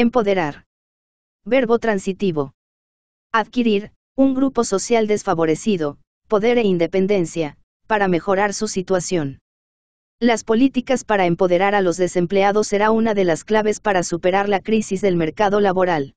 Empoderar. Verbo transitivo. Adquirir, un grupo social desfavorecido, poder e independencia, para mejorar su situación. Las políticas para empoderar a los desempleados será una de las claves para superar la crisis del mercado laboral.